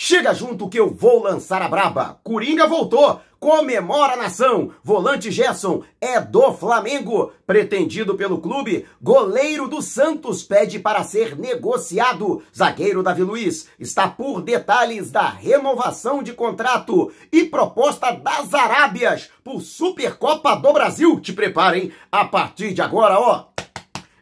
Chega junto que eu vou lançar a braba. Coringa voltou, comemora a nação. Volante Gerson é do Flamengo, pretendido pelo clube. Goleiro do Santos pede para ser negociado. Zagueiro Davi Luiz está por detalhes da renovação de contrato e proposta das Arábias por Supercopa do Brasil. Te preparem a partir de agora, ó.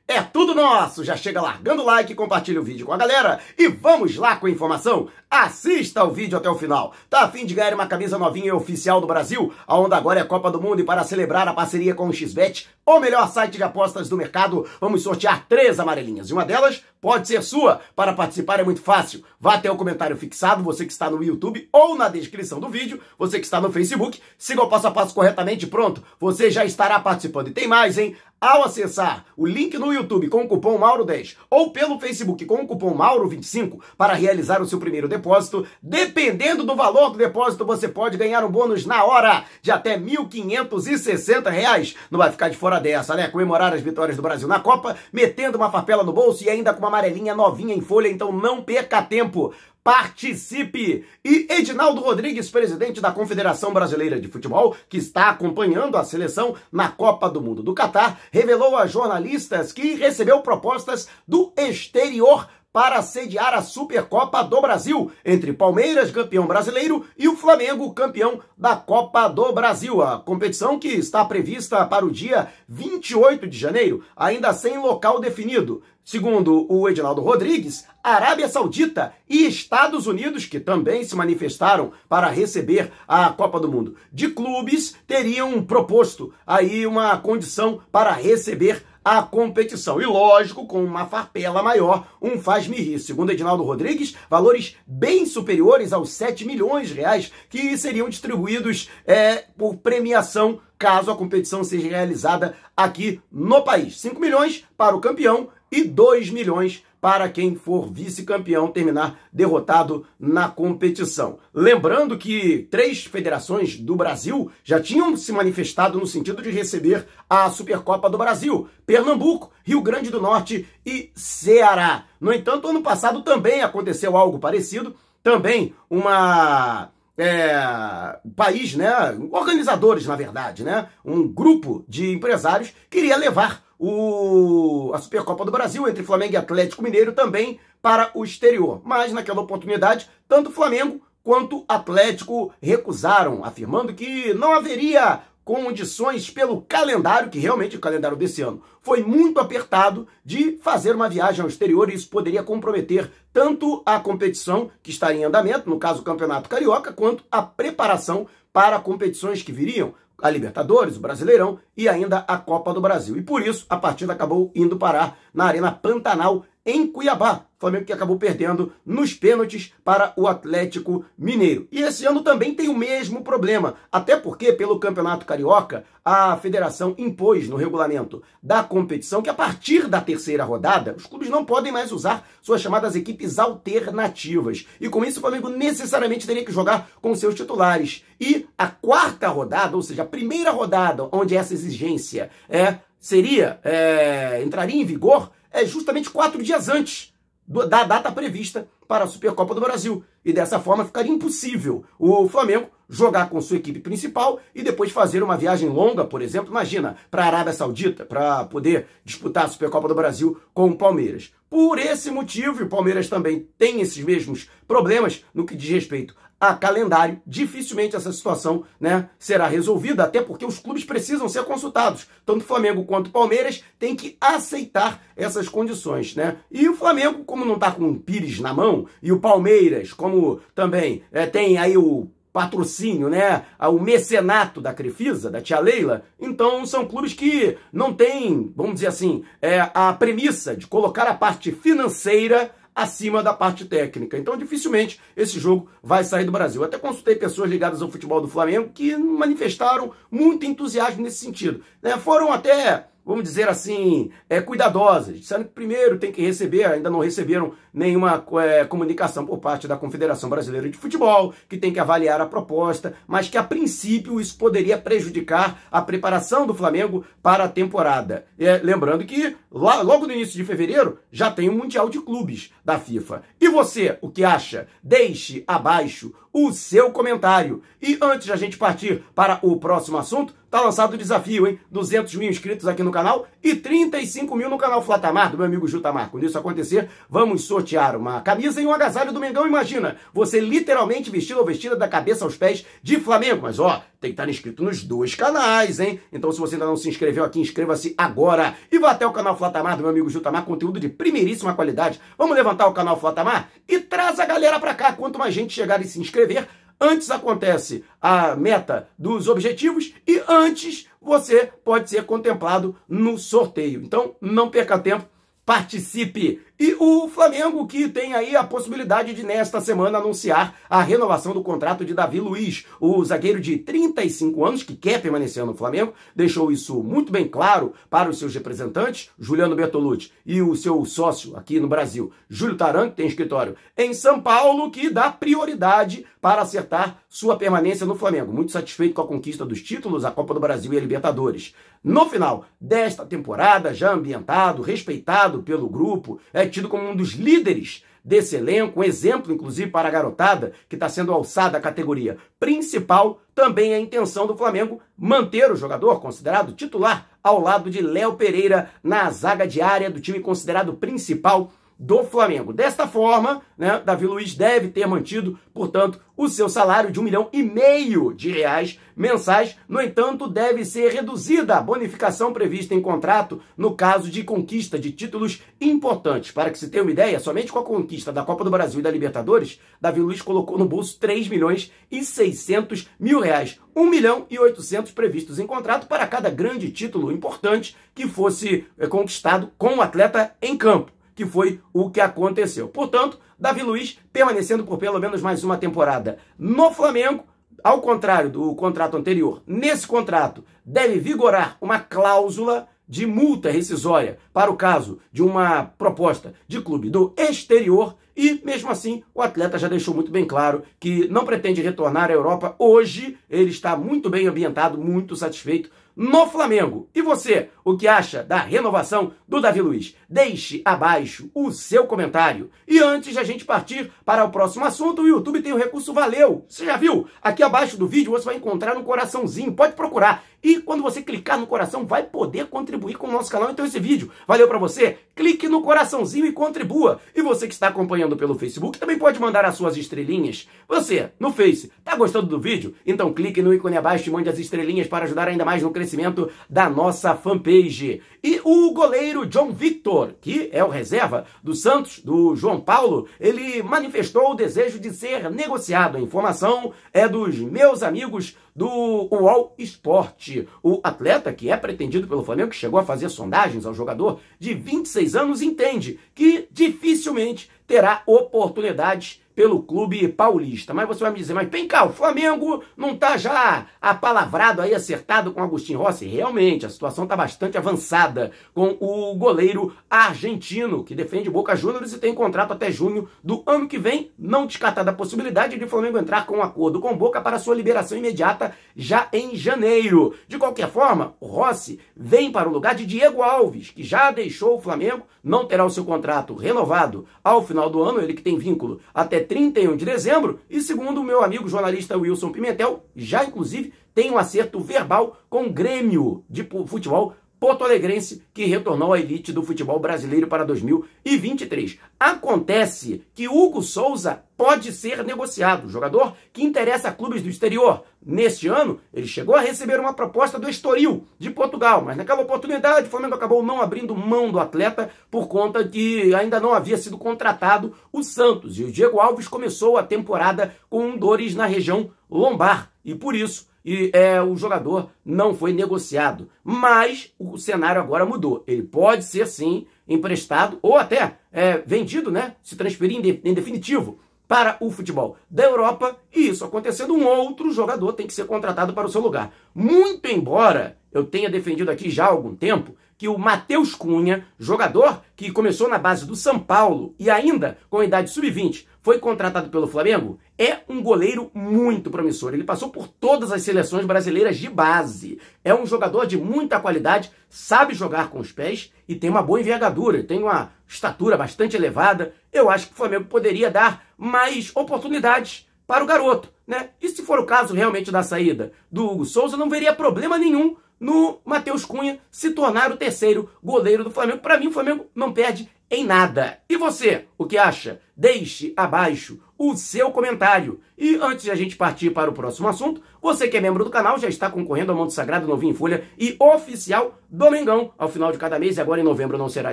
É tudo nosso! Já chega largando o like, compartilha o vídeo com a galera e vamos lá com a informação! Assista o vídeo até o final! Tá afim de ganhar uma camisa novinha e oficial do Brasil? A onda agora é a Copa do Mundo e para celebrar a parceria com o XBET, o melhor site de apostas do mercado, vamos sortear três amarelinhas. E uma delas pode ser sua. Para participar é muito fácil. Vá até o comentário fixado, você que está no YouTube ou na descrição do vídeo, você que está no Facebook, siga o passo a passo corretamente pronto. Você já estará participando. E tem mais, hein? Ao acessar o link no YouTube com o cupom Mauro10 ou pelo Facebook com o cupom Mauro25 para realizar o seu primeiro depósito, dependendo do valor do depósito, você pode ganhar um bônus na hora de até R$ 1.560. Não vai ficar de fora dessa, né? Comemorar as vitórias do Brasil na Copa, metendo uma farpela no bolso e ainda com uma amarelinha novinha em folha, então não perca tempo. Participe! E Edinaldo Rodrigues, presidente da Confederação Brasileira de Futebol, que está acompanhando a seleção na Copa do Mundo do Catar, revelou a jornalistas que recebeu propostas do exterior para sediar a Supercopa do Brasil, entre Palmeiras, campeão brasileiro, e o Flamengo, campeão da Copa do Brasil. A competição que está prevista para o dia 28 de janeiro, ainda sem local definido. Segundo o Edinaldo Rodrigues, Arábia Saudita e Estados Unidos, que também se manifestaram para receber a Copa do Mundo de clubes, teriam proposto aí uma condição para receber a competição. E lógico, com uma farpela maior, um faz-me rir. Segundo Edinaldo Rodrigues, valores bem superiores aos 7 milhões de reais que seriam distribuídos é, por premiação caso a competição seja realizada aqui no país. 5 milhões para o campeão e 2 milhões para quem for vice-campeão terminar derrotado na competição. Lembrando que três federações do Brasil já tinham se manifestado no sentido de receber a Supercopa do Brasil: Pernambuco, Rio Grande do Norte e Ceará. No entanto, ano passado também aconteceu algo parecido, também uma é, país, né, organizadores na verdade, né, um grupo de empresários queria levar o, a Supercopa do Brasil entre Flamengo e Atlético Mineiro também para o exterior. Mas naquela oportunidade, tanto Flamengo quanto Atlético recusaram, afirmando que não haveria condições pelo calendário, que realmente o calendário desse ano foi muito apertado, de fazer uma viagem ao exterior e isso poderia comprometer tanto a competição que está em andamento, no caso o Campeonato Carioca, quanto a preparação para competições que viriam a Libertadores, o Brasileirão e ainda a Copa do Brasil. E por isso a partida acabou indo parar na Arena Pantanal em Cuiabá. Flamengo que acabou perdendo nos pênaltis para o Atlético Mineiro. E esse ano também tem o mesmo problema, até porque pelo Campeonato Carioca, a federação impôs no regulamento da competição que a partir da terceira rodada, os clubes não podem mais usar suas chamadas equipes alternativas. E com isso o Flamengo necessariamente teria que jogar com seus titulares. E a quarta rodada, ou seja, a primeira rodada onde essa exigência é seria é, entraria em vigor é justamente quatro dias antes do, da data prevista para a Supercopa do Brasil. E dessa forma ficaria impossível o Flamengo jogar com sua equipe principal e depois fazer uma viagem longa, por exemplo, imagina, para a Arábia Saudita, para poder disputar a Supercopa do Brasil com o Palmeiras. Por esse motivo, e o Palmeiras também tem esses mesmos problemas no que diz respeito a calendário, dificilmente essa situação né, será resolvida, até porque os clubes precisam ser consultados. Tanto o Flamengo quanto o Palmeiras têm que aceitar essas condições. Né? E o Flamengo, como não está com o Pires na mão, e o Palmeiras, como também é, tem aí o patrocínio, né, o mecenato da Crefisa, da Tia Leila, então são clubes que não têm, vamos dizer assim, é, a premissa de colocar a parte financeira acima da parte técnica. Então, dificilmente esse jogo vai sair do Brasil. até consultei pessoas ligadas ao futebol do Flamengo que manifestaram muito entusiasmo nesse sentido. Né? Foram até vamos dizer assim, é, cuidadosas, Sendo que primeiro tem que receber, ainda não receberam nenhuma é, comunicação por parte da Confederação Brasileira de Futebol, que tem que avaliar a proposta, mas que a princípio isso poderia prejudicar a preparação do Flamengo para a temporada. É, lembrando que lá, logo no início de fevereiro já tem o Mundial de Clubes da FIFA. E você, o que acha? Deixe abaixo o seu comentário. E antes de a gente partir para o próximo assunto, Tá lançado o desafio, hein? 200 mil inscritos aqui no canal e 35 mil no canal Flatamar, do meu amigo Jutamar. Quando isso acontecer, vamos sortear uma camisa e um agasalho do Mengão. Imagina, você literalmente vestido ou vestida da cabeça aos pés de Flamengo. Mas ó, tem que estar inscrito nos dois canais, hein? Então se você ainda não se inscreveu aqui, inscreva-se agora. E vá até o canal Flatamar, do meu amigo Jutamar, conteúdo de primeiríssima qualidade. Vamos levantar o canal Flatamar e traz a galera pra cá. Quanto mais gente chegar e se inscrever, Antes acontece a meta dos objetivos e antes você pode ser contemplado no sorteio. Então, não perca tempo, participe e o Flamengo que tem aí a possibilidade de nesta semana anunciar a renovação do contrato de Davi Luiz, o zagueiro de 35 anos que quer permanecer no Flamengo, deixou isso muito bem claro para os seus representantes, Juliano Bertolucci e o seu sócio aqui no Brasil, Júlio Taran, que tem escritório em São Paulo, que dá prioridade para acertar sua permanência no Flamengo. Muito satisfeito com a conquista dos títulos, a Copa do Brasil e a Libertadores. No final desta temporada, já ambientado, respeitado pelo grupo, é tido como um dos líderes desse elenco, um exemplo, inclusive, para a garotada que está sendo alçada à categoria principal. Também a intenção do Flamengo manter o jogador considerado titular ao lado de Léo Pereira na zaga diária do time considerado principal do Flamengo. Desta forma, né, Davi Luiz deve ter mantido, portanto, o seu salário de um milhão e meio de reais mensais. No entanto, deve ser reduzida a bonificação prevista em contrato no caso de conquista de títulos importantes. Para que se tenha uma ideia, somente com a conquista da Copa do Brasil e da Libertadores, Davi Luiz colocou no bolso 3 milhões e 600 mil reais. 1 milhão e 800 previstos em contrato para cada grande título importante que fosse eh, conquistado com o atleta em campo que foi o que aconteceu. Portanto, Davi Luiz permanecendo por pelo menos mais uma temporada no Flamengo, ao contrário do contrato anterior. Nesse contrato deve vigorar uma cláusula de multa rescisória para o caso de uma proposta de clube do exterior e mesmo assim o atleta já deixou muito bem claro que não pretende retornar à Europa hoje, ele está muito bem ambientado, muito satisfeito no Flamengo. E você, o que acha da renovação do Davi Luiz? Deixe abaixo o seu comentário. E antes de a gente partir para o próximo assunto, o YouTube tem o recurso Valeu. Você já viu? Aqui abaixo do vídeo você vai encontrar um coraçãozinho. Pode procurar. E quando você clicar no coração, vai poder contribuir com o nosso canal. Então esse vídeo valeu para você? Clique no coraçãozinho e contribua. E você que está acompanhando pelo Facebook também pode mandar as suas estrelinhas. Você, no Face, tá gostando do vídeo? Então clique no ícone abaixo e mande as estrelinhas para ajudar ainda mais no crescimento da nossa fanpage. E o goleiro John Victor, que é o reserva do Santos, do João Paulo, ele manifestou o desejo de ser negociado. A informação é dos meus amigos do UOL Esporte. O atleta que é pretendido pelo Flamengo, que chegou a fazer sondagens ao jogador de 26 anos, entende que dificilmente terá oportunidades pelo clube paulista. Mas você vai me dizer, mas vem cá, o Flamengo não está já apalavrado aí, acertado com Agostinho Rossi? Realmente, a situação está bastante avançada com o goleiro argentino, que defende Boca Juniors e tem contrato até junho do ano que vem, não descartada a possibilidade de o Flamengo entrar com um acordo com Boca para sua liberação imediata já em janeiro. De qualquer forma, o Rossi vem para o lugar de Diego Alves, que já deixou o Flamengo, não terá o seu contrato renovado ao final do ano, ele que tem vínculo até 31 de dezembro, e segundo o meu amigo jornalista Wilson Pimentel, já inclusive tem um acerto verbal com o Grêmio de futebol Porto Alegrense que retornou à elite do futebol brasileiro para 2023. Acontece que Hugo Souza pode ser negociado, jogador que interessa a clubes do exterior. Neste ano, ele chegou a receber uma proposta do Estoril, de Portugal, mas naquela oportunidade o Flamengo acabou não abrindo mão do atleta por conta de ainda não havia sido contratado o Santos. E o Diego Alves começou a temporada com dores na região lombar e por isso e é, o jogador não foi negociado. Mas o cenário agora mudou. Ele pode ser, sim, emprestado ou até é, vendido, né? Se transferir em, de, em definitivo para o futebol da Europa. E isso acontecendo, um outro jogador tem que ser contratado para o seu lugar. Muito embora eu tenha defendido aqui já há algum tempo que o Matheus Cunha, jogador que começou na base do São Paulo e ainda com a idade sub-20, foi contratado pelo Flamengo, é um goleiro muito promissor. Ele passou por todas as seleções brasileiras de base. É um jogador de muita qualidade, sabe jogar com os pés e tem uma boa envergadura, tem uma estatura bastante elevada. Eu acho que o Flamengo poderia dar mais oportunidades para o garoto, né? E se for o caso realmente da saída do Hugo Souza, não veria problema nenhum no Matheus Cunha se tornar o terceiro goleiro do Flamengo. Para mim, o Flamengo não perde em nada. E você, o que acha? Deixe abaixo o seu comentário. E antes de a gente partir para o próximo assunto, você que é membro do canal já está concorrendo ao Monte Sagrado Novinho em Folha e oficial Domingão. Ao final de cada mês, e agora em novembro não será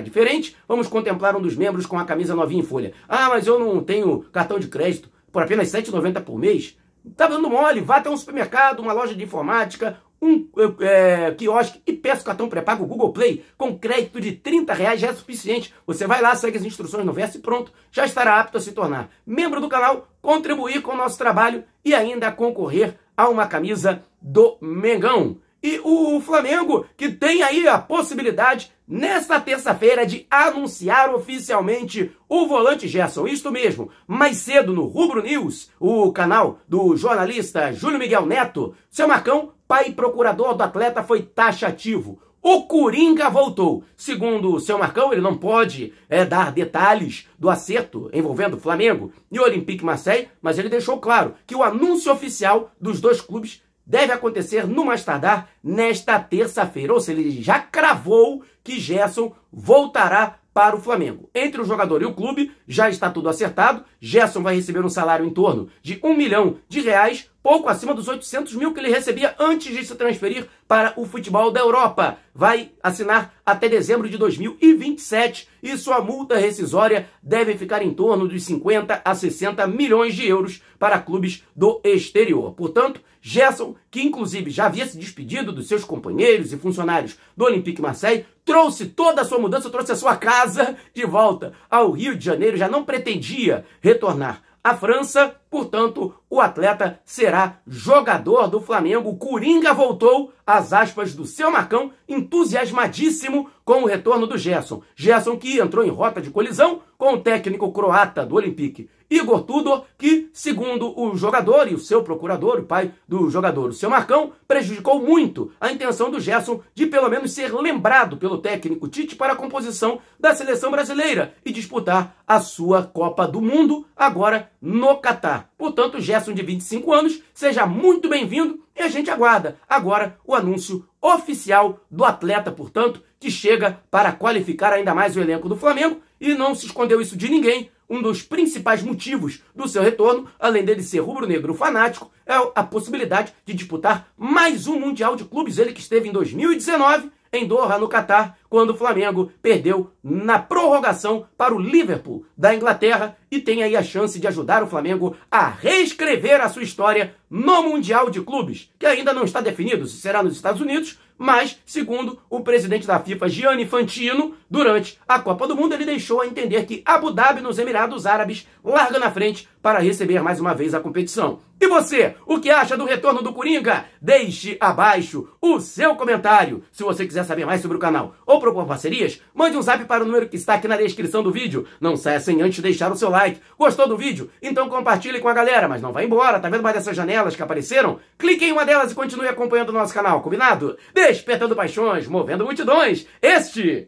diferente, vamos contemplar um dos membros com a camisa novinha em folha. Ah, mas eu não tenho cartão de crédito por apenas R$ 7,90 por mês. Tá dando mole, vá até um supermercado, uma loja de informática, um é, quiosque e peça o cartão pré-pago Google Play com crédito de 30 reais já é suficiente. Você vai lá, segue as instruções no verso e pronto, já estará apto a se tornar membro do canal, contribuir com o nosso trabalho e ainda concorrer a uma camisa do Mengão. E o Flamengo, que tem aí a possibilidade, nesta terça-feira, de anunciar oficialmente o volante Gerson. Isto mesmo, mais cedo no Rubro News, o canal do jornalista Júlio Miguel Neto, seu Marcão pai procurador do atleta foi taxativo. O Coringa voltou. Segundo o seu Marcão, ele não pode é, dar detalhes do acerto envolvendo Flamengo e Olympique Marseille, mas ele deixou claro que o anúncio oficial dos dois clubes deve acontecer no mais tardar nesta terça-feira. Ou seja, ele já cravou que Gerson voltará para o Flamengo. Entre o jogador e o clube, já está tudo acertado. Gerson vai receber um salário em torno de um milhão de reais, pouco acima dos 800 mil que ele recebia antes de se transferir para o futebol da Europa. Vai assinar até dezembro de 2027 e sua multa rescisória deve ficar em torno de 50 a 60 milhões de euros para clubes do exterior. Portanto, Gerson, que inclusive já havia se despedido dos seus companheiros e funcionários do Olympique Marseille, trouxe toda a sua mudança, trouxe a sua casa de volta ao Rio de Janeiro, já não pretendia retornar à França, portanto, o atleta será jogador do Flamengo. O Coringa voltou às aspas do seu Marcão, entusiasmadíssimo com o retorno do Gerson. Gerson que entrou em rota de colisão com o técnico croata do Olympique Igor Tudor, que, segundo o jogador e o seu procurador, o pai do jogador, o seu Marcão, prejudicou muito a intenção do Gerson de pelo menos ser lembrado pelo técnico Tite para a composição da seleção brasileira e disputar a sua Copa do Mundo agora no Catar. Portanto, Gerson de 25 anos, seja muito bem-vindo e a gente aguarda agora o anúncio oficial do atleta, portanto, que chega para qualificar ainda mais o elenco do Flamengo e não se escondeu isso de ninguém um dos principais motivos do seu retorno, além dele ser rubro-negro fanático, é a possibilidade de disputar mais um Mundial de Clubes. Ele que esteve em 2019 em Doha, no Catar, quando o Flamengo perdeu na prorrogação para o Liverpool da Inglaterra e tem aí a chance de ajudar o Flamengo a reescrever a sua história no Mundial de Clubes, que ainda não está definido se será nos Estados Unidos, mas, segundo o presidente da FIFA, Gianni Infantino, durante a Copa do Mundo, ele deixou a entender que Abu Dhabi, nos Emirados Árabes, larga na frente para receber mais uma vez a competição. E você, o que acha do retorno do Coringa? Deixe abaixo o seu comentário, se você quiser saber mais sobre o canal. Ou por parcerias? Mande um zap para o número que está aqui na descrição do vídeo. Não saia sem antes deixar o seu like. Gostou do vídeo? Então compartilhe com a galera, mas não vá embora. Tá vendo mais dessas janelas que apareceram? Clique em uma delas e continue acompanhando o nosso canal, combinado? Despertando paixões, movendo multidões. Este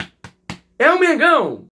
é o Mengão!